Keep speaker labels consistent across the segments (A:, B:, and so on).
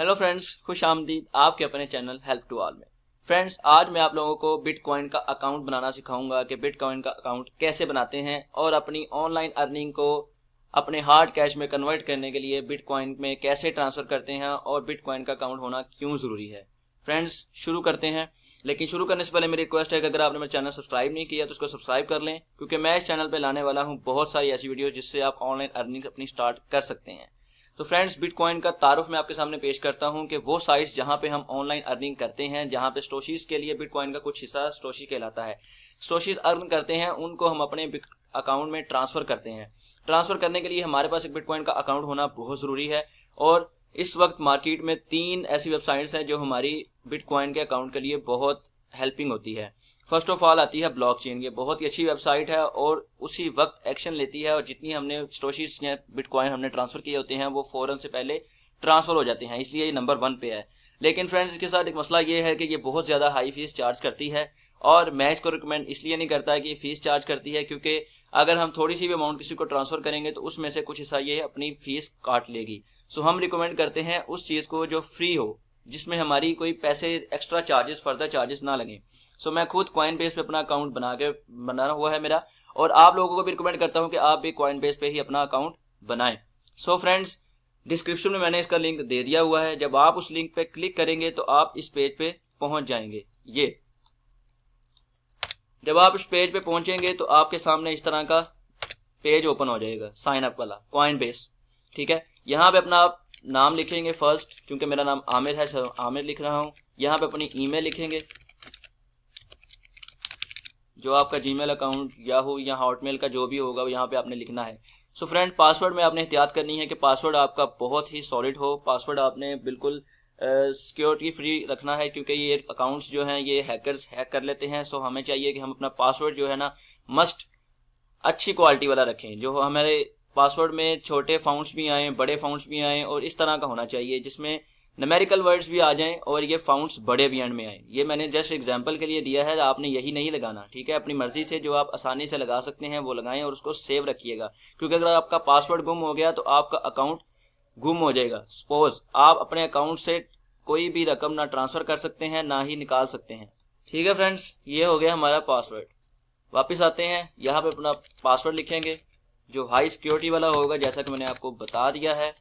A: hello friends खुश आमदीद आपके अपने चैनल हेल्प टू ऑल में फ्रेंड्स आज मैं आप लोगों को बिटकॉइन का अकाउंट बनाना सिखाऊंगा कि बिटकॉइन का अकाउंट कैसे बनाते हैं और अपनी ऑनलाइन अर्निंग को अपने हार्ड कैश में कन्वर्ट करने के लिए बिटकॉइन में कैसे ट्रांसफर करते हैं और बिटकॉइन का अकाउंट होना क्यों ज़रूरी है फ्रेंड्स शुरू करते हैं लेकिन शुरू करने से पहले मेरी रिक्वेस्ट है कि अगर आपने मेरा चैनल सब्सक्राइब नहीं किया तो उसको सब्सक्राइब कर लें क्योंकि मैं इस चैनल पर लाने वाला हूँ बहुत सारी ऐसी वीडियो जिससे आप ऑनलाइन अर्निंग अपनी स्टार्ट कर सकते हैं तो फ्रेंड्स बिटकॉइन का तारुफ मैं आपके सामने पेश करता हूं कि वो साइट्स जहां पे हम ऑनलाइन अर्निंग करते हैं जहां पे स्टोशीज के लिए बिटकॉइन का कुछ हिस्सा स्टोशी कहलाता है स्टोशीज अर्न करते हैं उनको हम अपने अकाउंट में ट्रांसफर करते हैं ट्रांसफर करने के लिए हमारे पास एक बिटकॉइन का अकाउंट होना बहुत जरूरी है और इस वक्त मार्केट में तीन ऐसी वेबसाइट्स हैं जो हमारी बिटकॉइन के अकाउंट के लिए बहुत हेल्पिंग होती है फर्स्ट ऑफ ऑल आती है ब्लॉक चेन ये बहुत ही अच्छी वेबसाइट है और उसी वक्त एक्शन लेती है और जितनी हमने स्टोशीज या बिटकॉइन हमने ट्रांसफर किए होते हैं वो फौरन से पहले ट्रांसफर हो जाते हैं इसलिए ये नंबर वन पे है लेकिन फ्रेंड्स इसके साथ एक मसला ये है कि ये बहुत ज़्यादा हाई फीस चार्ज करती है और मैं इसको रिकमेंड इसलिए नहीं करता कि फीस चार्ज करती है क्योंकि अगर हम थोड़ी सी भी अमाउंट किसी को ट्रांसफर करेंगे तो उसमें से कुछ हिस्सा ये अपनी फीस काट लेगी सो हम रिकमेंड करते हैं उस चीज़ को जो फ्री हो जिसमें हमारी कोई पैसे एक्स्ट्रा चार्जेस फर्दर चार्जेस ना लगें सो मैं खुद क्वाइन बेस पे अपना अकाउंट बना के बनाना हुआ है मेरा और आप लोगों को भी रिकमेंड करता हूँ कि आप भी क्वाइन बेस पे ही अपना अकाउंट बनाए सो फ्रेंड्स डिस्क्रिप्शन में मैंने इसका लिंक दे दिया हुआ है जब आप उस लिंक पे क्लिक करेंगे तो आप इस पेज पे पहुंच जाएंगे ये जब आप इस पेज पे पहुंचेंगे तो आपके सामने इस तरह का पेज ओपन हो जाएगा साइन अप वाला क्वाइन बेस ठीक है यहाँ पे अपना आप नाम लिखेंगे फर्स्ट क्योंकि मेरा नाम आमिर है आमिर लिख रहा हूँ यहाँ पे अपनी ईमेल लिखेंगे जो आपका जी अकाउंट हो या हॉटमेल का जो भी होगा वो यहाँ पे आपने लिखना है सो फ्रेंड पासवर्ड में आपने एहतियात करनी है कि पासवर्ड आपका बहुत ही सॉलिड हो पासवर्ड आपने बिल्कुल सिक्योरिटी uh, फ्री रखना है क्योंकि ये अकाउंट्स जो हैं ये हैकर्स हैक कर लेते हैं सो हमें चाहिए कि हम अपना पासवर्ड जो है ना मस्ट अच्छी क्वालिटी वाला रखें जो हमारे पासवर्ड में छोटे फाउंड्स भी आएँ बड़े फाउंड्स भी आएँ और इस तरह का होना चाहिए जिसमें नमेरिकल वर्ड्स भी आ जाएं और ये फाउंड्स बड़े भी एंड में आए ये मैंने जस्ट एग्जांपल के लिए दिया है आपने यही नहीं लगाना ठीक है अपनी मर्जी से जो आप आसानी से लगा सकते हैं वो लगाएं और उसको सेव रखिएगा क्योंकि अगर आपका पासवर्ड गुम हो गया तो आपका अकाउंट गुम हो जाएगा सपोज आप अपने अकाउंट से कोई भी रकम ना ट्रांसफर कर सकते हैं ना ही निकाल सकते हैं ठीक है फ्रेंड्स ये हो गया हमारा पासवर्ड वापिस आते हैं यहाँ पे अपना पासवर्ड लिखेंगे जो हाई सिक्योरिटी वाला होगा जैसा कि मैंने आपको बता दिया है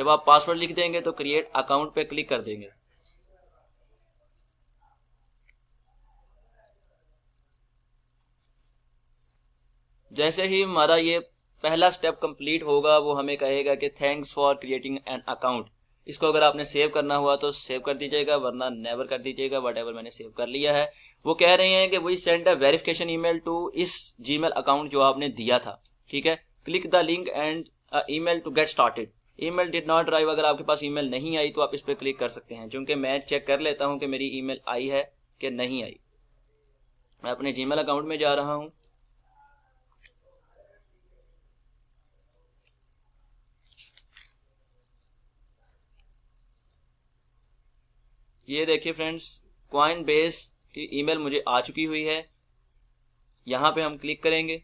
A: जब आप पासवर्ड लिख देंगे तो क्रिएट अकाउंट पे क्लिक कर देंगे जैसे ही हमारा ये पहला स्टेप कंप्लीट होगा वो हमें कहेगा कि thanks for creating an account इसको अगर आपने सेव करना हुआ तो सेव कर दीजिएगा वरना नेवर कर दीजिएगा वट एवर मैंने सेव कर लिया है वो कह रहे हैं कि वही send a verification email to इस जीमेल अकाउंट जो आपने दिया था ठीक है click the link and email to get started email did not arrive अगर आपके पास ईमेल नहीं आई तो आप इस पर क्लिक कर सकते हैं चूंकि मैं चेक कर लेता हूं कि मेरी ईमेल आई है कि नहीं आई मैं अपने जीमेल अकाउंट में जा रहा हूं ये देखिए फ्रेंड्स क्वाइन बेस की ईमेल मुझे आ चुकी हुई है यहां पे हम क्लिक करेंगे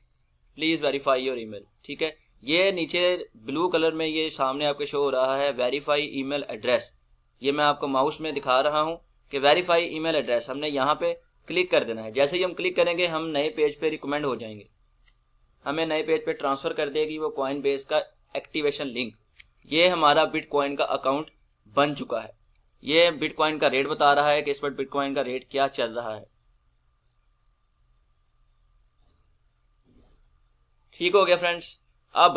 A: प्लीज़ वेरीफाई योर ईमेल ठीक है ये नीचे ब्लू कलर में ये सामने आपके शो हो रहा है वेरीफाई ईमेल एड्रेस ये मैं आपको माउस में दिखा रहा हूँ कि वेरीफाई ईमेल एड्रेस हमने यहाँ पे क्लिक कर देना है जैसे ही हम क्लिक करेंगे हम नए पेज पे रिकमेंड हो जाएंगे हमें नए पेज पे ट्रांसफर कर देगी वो क्वाइन बेस का एक्टिवेशन लिंक ये हमारा बिट का अकाउंट बन चुका है ये बिट का रेट बता रहा है कि इस पर बिटकॉइन का रेट क्या चल रहा है ठीक हो गया फ्रेंड्स अब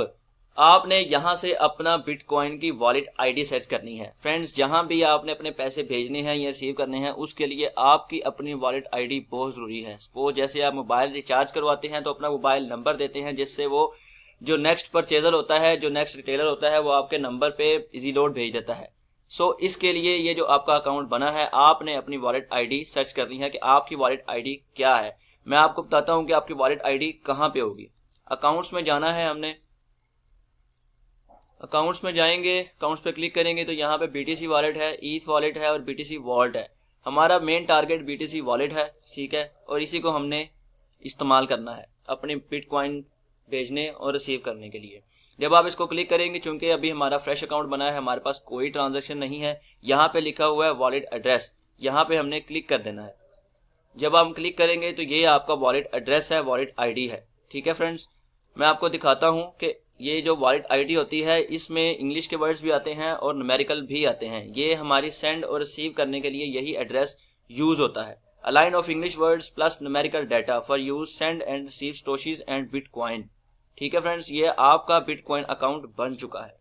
A: आपने यहां से अपना बिटकॉइन की वॉलेट आईडी सेट करनी है फ्रेंड्स जहां भी आपने अपने पैसे भेजने हैं या रिसीव करने हैं उसके लिए आपकी अपनी वॉलेट आईडी बहुत ज़रूरी है सपोज जैसे आप मोबाइल रिचार्ज करवाते हैं तो अपना मोबाइल नंबर देते हैं जिससे वो जो नेक्स्ट परचेजर होता है जो नेक्स्ट रिटेलर होता है वो आपके नंबर पे इजी लोड भेज देता है सो so, इसके लिए ये जो आपका अकाउंट बना है आपने अपनी वॉलेट आईडी सर्च करनी है कि आपकी वॉलेट आईडी क्या है मैं आपको बताता हूँ कि आपकी वॉलेट आईडी कहाँ पे होगी अकाउंट्स में जाना है हमने अकाउंट्स में जाएंगे अकाउंट्स पे क्लिक करेंगे तो यहाँ पे बीटीसी वॉलेट है ईथ e वॉलेट है और बीटीसी वॉल्ट है हमारा मेन टारगेट बीटीसी वॉलेट है ठीक है और इसी को हमने इस्तेमाल करना है अपने बिटकॉइन भेजने और रिसीव करने के लिए जब आप इसको क्लिक करेंगे चूंकि अभी हमारा फ्रेश अकाउंट बना है हमारे पास कोई ट्रांजेक्शन नहीं है यहाँ पे लिखा हुआ है वॉलेट एड्रेस यहाँ पे हमने क्लिक कर देना है जब हम क्लिक करेंगे तो ये आपका वॉलेट एड्रेस है वॉलेट डी है ठीक है फ्रेंड्स मैं आपको दिखाता हूँ कि ये जो वॉलेट आईडी होती है इसमें इंग्लिश के वर्ड्स भी आते हैं और नमेरिकल भी आते हैं ये हमारी सेंड और रिसीव करने के लिए यही एड्रेस यूज होता है a line of English words plus numerical data for use send and receive satoshis and bit ठीक है फ्रेंड्स ये आपका बिट अकाउंट बन चुका है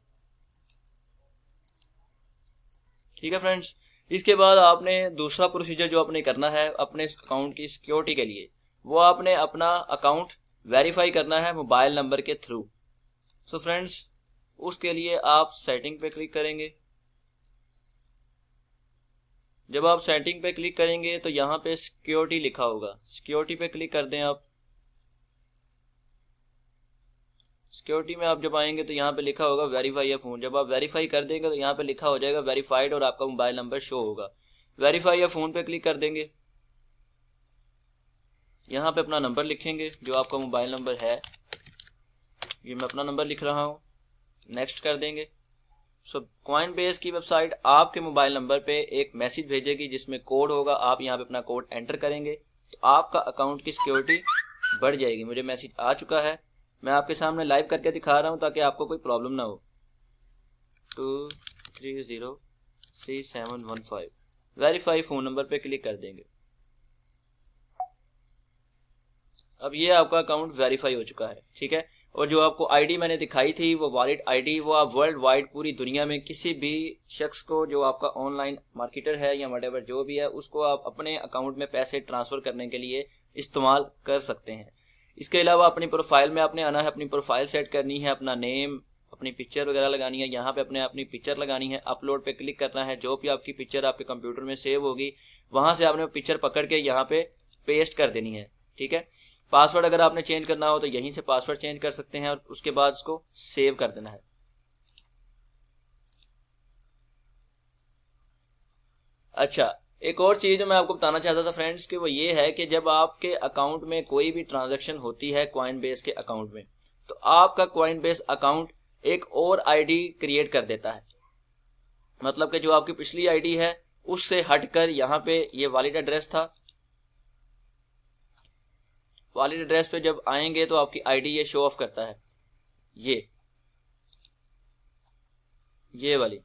A: ठीक है फ्रेंड्स इसके बाद आपने दूसरा प्रोसीजर जो आपने करना है अपने अकाउंट की सिक्योरिटी के लिए वो आपने अपना अकाउंट वेरीफाई करना है मोबाइल नंबर के थ्रू सो so फ्रेंड्स उसके लिए आप सेटिंग पे क्लिक करेंगे जब आप सेटिंग पे क्लिक करेंगे तो यहां पे सिक्योरिटी लिखा होगा सिक्योरिटी पे क्लिक कर दें आप सिक्योरिटी में आप जब आएंगे तो यहां पे लिखा होगा वेरीफाई या फोन जब आप वेरीफाई कर देंगे तो यहां पे लिखा हो जाएगा वेरीफाइड और आपका मोबाइल नंबर शो होगा वेरीफाई या फोन पे क्लिक कर देंगे यहाँ पे अपना नंबर लिखेंगे जो आपका मोबाइल नंबर है ये मैं अपना नंबर लिख रहा हूँ नेक्स्ट कर देंगे सो क्वाइन बेस की वेबसाइट आपके मोबाइल नंबर पे एक मैसेज भेजेगी जिसमें कोड होगा आप यहाँ पे अपना कोड एंटर करेंगे तो आपका अकाउंट की सिक्योरिटी बढ़ जाएगी मुझे मैसेज आ चुका है मैं आपके सामने लाइव करके दिखा रहा हूँ ताकि आपको कोई प्रॉब्लम ना हो two three zero three seven one five verify phone number पे क्लिक कर देंगे अब ये आपका अकाउंट वेरीफाई हो चुका है ठीक है और जो आपको आईडी मैंने दिखाई थी वो वॉलेट आईडी वो आप वर्ल्ड वाइड पूरी दुनिया में किसी भी शख्स को जो आपका ऑनलाइन मार्केटर है या वटेवर जो भी है उसको आप अपने अकाउंट में पैसे ट्रांसफर करने के लिए इस्तेमाल कर सकते हैं इसके अलावा अपनी प्रोफाइल में आपने आना है अपनी प्रोफाइल सेट करनी है अपना नेम अपनी पिक्चर वगैरह लगानी है यहाँ पे अपने अपनी पिक्चर लगानी है अपलोड पे क्लिक करना है जो भी आपकी पिक्चर आपके कंप्यूटर में सेव होगी वहां से आपने पिक्चर पकड़ के यहाँ पे पेस्ट कर देनी है ठीक है पासवर्ड अगर आपने चेंज करना हो तो यहीं से पासवर्ड चेंज कर सकते हैं और उसके बाद इसको सेव कर देना है अच्छा एक और चीज़ जो मैं आपको बताना चाहता था फ्रेंड्स कि वो ये है कि जब आपके अकाउंट में कोई भी ट्रांजैक्शन होती है क्वाइन बेस के अकाउंट में तो आपका क्वाइन बेस अकाउंट एक और आईडी क्रिएट कर देता है मतलब कि जो आपकी पिछली आईडी है उससे हटकर यहाँ पे ये वैलिड एड्रेस था वालिड एड्रेस पे जब आएंगे तो आपकी आईडी ये शो ऑफ करता है ये ये वाली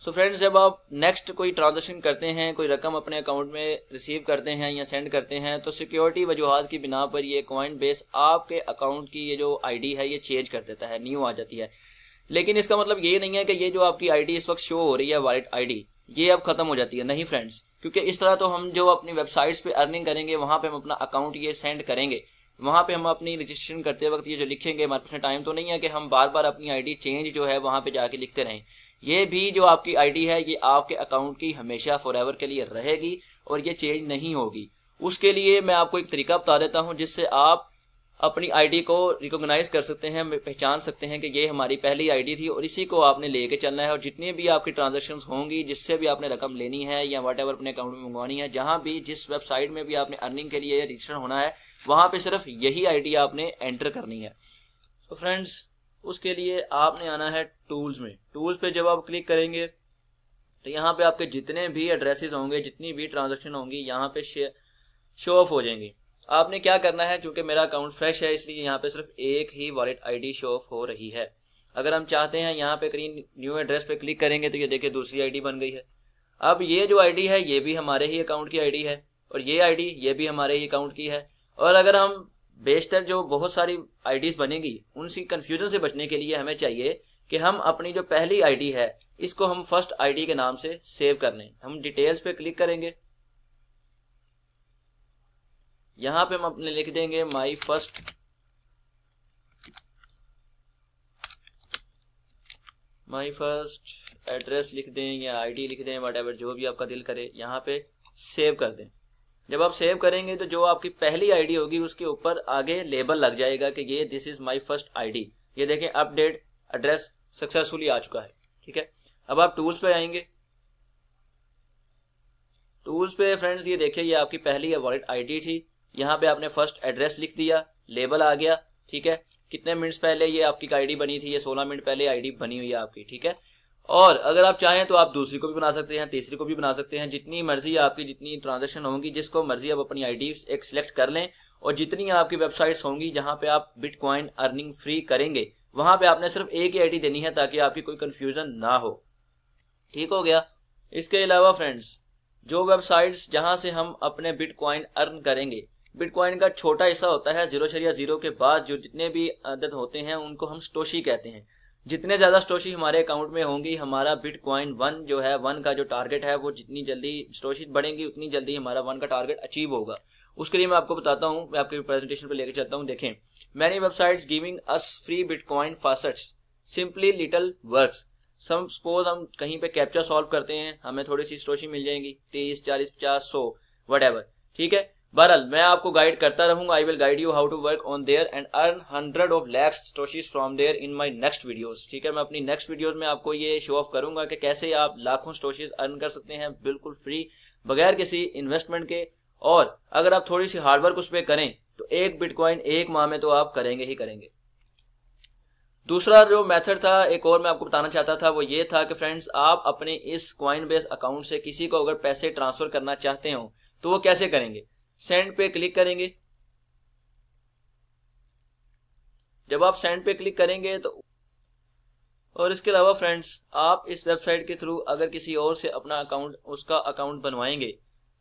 A: सो so फ्रेंड्स जब आप नेक्स्ट कोई ट्रांजेक्शन करते हैं कोई रकम अपने अकाउंट में रिसीव करते हैं या सेंड करते हैं तो सिक्योरिटी वजूहत की बिना पर ये कॉइन बेस आपके अकाउंट की ये जो आईडी है ये चेंज कर देता है न्यू आ जाती है लेकिन इसका मतलब ये नहीं है कि ये जो आपकी आईडी इस वक्त शो हो रही है वॉलेट आईडी ये अब खत्म हो जाती है नहीं फ्रेंड्स क्योंकि इस तरह तो हम जो अपनी वेबसाइट्स पे अर्निंग करेंगे वहाँ पे हम अपना अकाउंट ये सेंड करेंगे वहाँ पे हम अपनी रजिस्ट्रेशन करते वक्त ये जो लिखेंगे हमारे पास टाइम तो नहीं है कि हम बार बार अपनी आईडी चेंज जो है वहाँ पे जाके लिखते रहें ये भी जो आपकी आईडी है ये आपके अकाउंट की हमेशा फॉर के लिए रहेगी और ये चेंज नहीं होगी उसके लिए मैं आपको एक तरीका बता देता हूँ जिससे आप अपनी आईडी को रिकॉग्नाइज कर सकते हैं पहचान सकते हैं कि ये हमारी पहली आईडी थी और इसी को आपने लेके चलना है और जितनी भी आपकी ट्रांजेक्शन होंगी जिससे भी आपने रकम लेनी है या वट अपने अकाउंट में मंगवानी है जहाँ भी जिस वेबसाइट में भी आपने अर्निंग के लिए रजिस्टर होना है वहाँ पर सिर्फ यही आई आपने एंटर करनी है तो फ्रेंड्स उसके लिए आपने आना है टूल्स में टूल्स पर जब आप क्लिक करेंगे तो यहाँ पे आपके जितने भी एड्रेसेस होंगे जितनी भी ट्रांजेक्शन होंगी यहाँ पे शो ऑफ हो जाएंगी आपने क्या करना है चूंकि मेरा अकाउंट फ्रेश है इसलिए यहाँ पे सिर्फ एक ही वॉलेट आईडी शो ऑफ हो रही है अगर हम चाहते हैं यहाँ पे करीन न्यू एड्रेस पे क्लिक करेंगे तो ये देखिए दूसरी आईडी बन गई है अब ये जो आईडी है ये भी हमारे ही अकाउंट की आईडी है और ये आईडी ये भी हमारे ही अकाउंट की है और अगर हम बेशतर जो बहुत सारी आईडीज बनेगी उनकी कन्फ्यूजन से बचने के लिए हमें चाहिए कि हम अपनी जो पहली आईडी है इसको हम फर्स्ट आईडी के नाम से सेव कर लें हम डिटेल्स पे क्लिक करेंगे यहां पे हम अपने लिख देंगे my first my first address लिख दें या आईडी लिख दें वट जो भी आपका दिल करे यहाँ पे सेव कर दें जब आप सेव करेंगे तो जो आपकी पहली आईडी होगी उसके ऊपर आगे लेबल लग जाएगा कि ये this is my first ID ये देखें अपडेट एड्रेस सक्सेसफुली आ चुका है ठीक है अब आप टूल्स पे आएंगे टूल्स पे फ्रेंड्स ये देखिए ये आपकी पहली वॉलेट आईडी थी यहाँ पे आपने फर्स्ट एड्रेस लिख दिया लेबल आ गया ठीक है कितने मिनट्स पहले ये आपकी आईडी बनी थी ये सोलह मिनट पहले आईडी बनी हुई है आपकी ठीक है और अगर आप चाहें तो आप दूसरी को भी बना सकते हैं तीसरी को भी बना सकते हैं जितनी मर्जी आपकी जितनी ट्रांजेक्शन होंगी जिसको मर्जी आप अपनी आईडी एक सिलेक्ट कर लें और जितनी आपकी वेबसाइट्स होंगी जहां पे आप बिटकॉइन अर्निंग फ्री करेंगे वहां पे आपने सिर्फ एक ही आईडी देनी है ताकि आपकी कोई कंफ्यूजन ना हो ठीक हो गया इसके अलावा फ्रेंड्स जो वेबसाइट्स जहां से हम अपने बिटकॉइन अर्न करेंगे बिटकॉइन का छोटा हिस्सा होता है जीरो शरिया जीरो के बाद जो जितने भी अदद होते हैं उनको हम स्टोशी कहते हैं जितने ज़्यादा स्टोशी हमारे अकाउंट में होंगी हमारा बिटकॉइन वन जो है वन का जो टारगेट है वो जितनी जल्दी स्टोशी बढ़ेंगी उतनी जल्दी हमारा वन का टारगेट अचीव होगा उसके लिए मैं आपको बताता हूँ मैं आपकी प्रेजेंटेशन पर लेकर चलता हूँ देखें many websites giving us free bitcoin faucets simply little work some suppose हम कहीं पे कैप्चा सॉल्व करते हैं हमें थोड़ी सी स्टोशी मिल जाएंगी तीस चालीस पचास सौ वट ठीक है बहरल मैं आपको गाइड करता रहूंगा I will guide you how to work on there and earn hundred of lakhs satoshis from there in my next videos ठीक है मैं अपनी नेक्स्ट वीडियोस में आपको ये शो ऑफ करूंगा कि कैसे आप लाखों स्टोशीज अर्न कर सकते हैं बिल्कुल फ्री बगैर किसी इन्वेस्टमेंट के और अगर आप थोड़ी सी हार्डवर्क उस पर करें तो एक बिटकॉइन एक माह में तो आप करेंगे ही करेंगे दूसरा जो मेथड था एक और मैं आपको बताना चाहता था वो ये था कि फ्रेंड्स आप अपने इस क्वाइन बेस अकाउंट से किसी को अगर पैसे ट्रांसफर करना चाहते हो तो वो कैसे करेंगे सेंड पे क्लिक करेंगे जब आप सेंड पे क्लिक करेंगे तो और इसके अलावा फ्रेंड्स आप इस वेबसाइट के थ्रू अगर किसी और से अपना अकाउंट उसका अकाउंट बनवाएंगे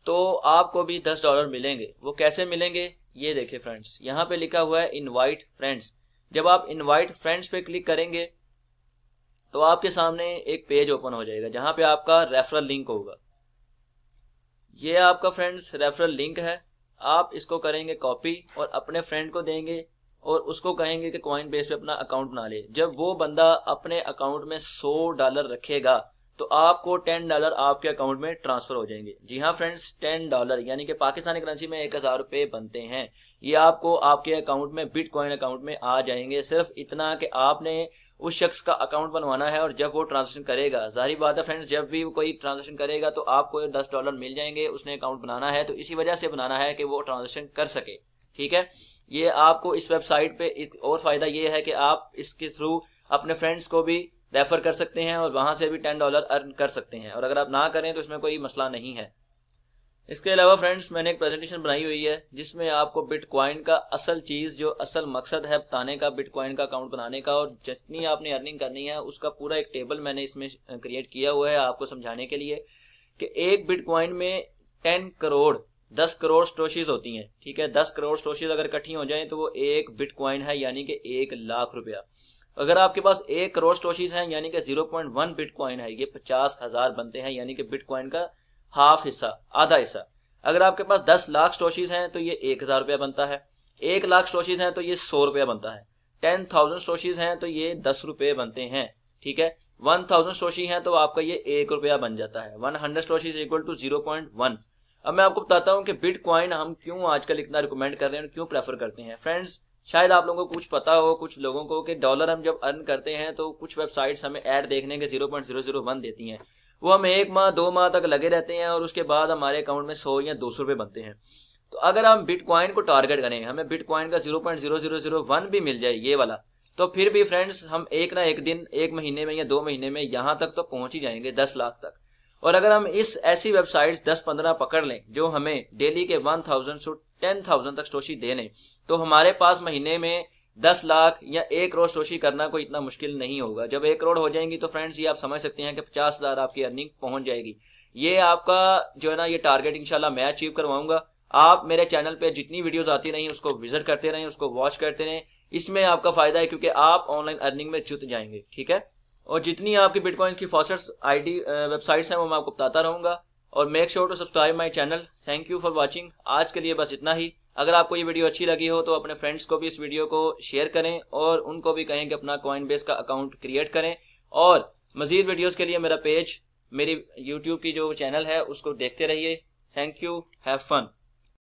A: तो आपको भी दस डॉलर मिलेंगे वो कैसे मिलेंगे ये देखे फ्रेंड्स यहाँ पे लिखा हुआ है इनवाइट फ्रेंड्स जब आप इनवाइट फ्रेंड्स पे क्लिक करेंगे तो आपके सामने एक पेज ओपन हो जाएगा जहां पे आपका रेफरल लिंक होगा ये आपका फ्रेंड्स रेफरल लिंक है आप इसको करेंगे कॉपी और अपने फ्रेंड को देंगे और उसको कहेंगे कि कॉइन बेस पे अपना अकाउंट बना ले जब वो बंदा अपने अकाउंट में सौ डॉलर रखेगा तो आपको टेन डॉलर आपके अकाउंट में ट्रांसफर हो जाएंगे जी हाँ फ्रेंड्स टेन डॉलर यानी कि पाकिस्तानी करेंसी में एक हजार रुपए बनते हैं ये आपको आपके अकाउंट में बिटकॉइन अकाउंट में आ जाएंगे सिर्फ इतना कि आपने उस शख्स का अकाउंट बनवाना है और जब वो ट्रांजेक्शन करेगा जाहिर बात है फ्रेंड्स जब भी कोई ट्रांजेक्शन करेगा तो आपको दस डॉलर मिल जाएंगे उसने अकाउंट बनाना है तो इसी वजह से बनाना है कि वो ट्रांजेक्शन कर सके ठीक है ये आपको इस वेबसाइट पे इस और फायदा ये है कि आप इसके थ्रू अपने फ्रेंड्स को भी रेफर कर सकते हैं और वहां से भी टेन डॉलर अर्न कर सकते हैं और अगर आप ना करें तो इसमें कोई मसला नहीं है इसके अलावा फ्रेंड्स मैंने एक प्रेजेंटेशन बनाई हुई है जिसमें आपको बिटकॉइन का असल चीज जो असल मकसद है बताने का बिटकॉइन का अकाउंट बनाने का और जितनी आपने अर्निंग करनी है उसका पूरा एक टेबल मैंने इसमें क्रिएट किया हुआ है आपको समझाने के लिए कि एक बिटकॉइन में टेन करोड़ दस करोड़ स्टोशीज होती हैं ठीक है दस करोड़ स्टोशीज अगर इकट्ठी हो जाए तो वो एक बिटकॉइन है यानी कि एक लाख रुपया अगर आपके पास एक करोड़ स्टोशीज हैं यानी कि जीरो पॉइंट वन बिटकॉइन है ये पचास हजार बनते हैं यानी कि बिटकॉइन का हाफ हिस्सा आधा हिस्सा अगर आपके पास दस लाख स्टोशीज हैं तो ये एक हजार रुपया बनता है एक लाख स्टोशीज हैं तो ये सौ रुपया बनता है टेन थाउजेंड स्टोशीज हैं तो ये दस रुपये बनते हैं ठीक है वन थाउजेंड स्टोशी है तो आपका ये एक रुपया बन जाता है one hundred satoshis equal to zero point one अब मैं आपको बताता हूँ कि बिटकॉइन हम क्यों आजकल इतना रिकमेंड कर रहे हैं और क्यों प्रेफर करते हैं फ्रेंड्स शायद आप लोगों को कुछ पता हो कुछ लोगों को कि डॉलर हम जब अर्न करते हैं तो कुछ वेबसाइट्स हमें ऐड देखने के zero point zero zero one देती हैं वो हम एक माह दो माह तक लगे रहते हैं और उसके बाद हमारे अकाउंट में सौ या दो सौ रुपये बनते हैं तो अगर हम बिटकॉइन को टारगेट करें हमें बिटकॉइन का zero point zero zero zero one भी मिल जाए ये वाला तो फिर भी फ्रेंड्स हम एक ना एक दिन एक महीने में या दो महीने में यहाँ तक तो पहुंच ही जाएंगे दस लाख तक और अगर हम इस ऐसी वेबसाइट दस पंद्रह पकड़ लें जो हमें डेली के one thousand to ten thousand तक स्टोशी दे लें तो हमारे पास महीने में दस लाख या एक करोड़ सोशी करना कोई इतना मुश्किल नहीं होगा जब एक करोड़ हो जाएंगी तो फ्रेंड्स ये आप समझ सकते हैं कि पचास हजार आपकी अर्निंग पहुंच जाएगी ये आपका जो है ना ये टारगेट इंशाल्लाह मैं अचीव करवाऊंगा आप मेरे चैनल पे जितनी वीडियोस आती रही उसको विजिट करते रहें उसको वॉच करते रहें इसमें आपका फायदा है क्योंकि आप ऑनलाइन अर्निंग में जुत जाएंगे ठीक है और जितनी आपकी बिटकॉइन की फॉसर्स आई वेबसाइट्स हैं वो मैं आपको बताता रहूंगा और make sure to subscribe my channel thank you for watching आज के लिए बस इतना ही अगर आपको ये वीडियो अच्छी लगी हो तो अपने फ्रेंड्स को भी इस वीडियो को शेयर करें और उनको भी कहें कि अपना कॉइन बेस का अकाउंट क्रिएट करें और मजीद वीडियोज के लिए मेरा पेज मेरी यूट्यूब की जो चैनल है उसको देखते रहिए थैंक यू हैव फन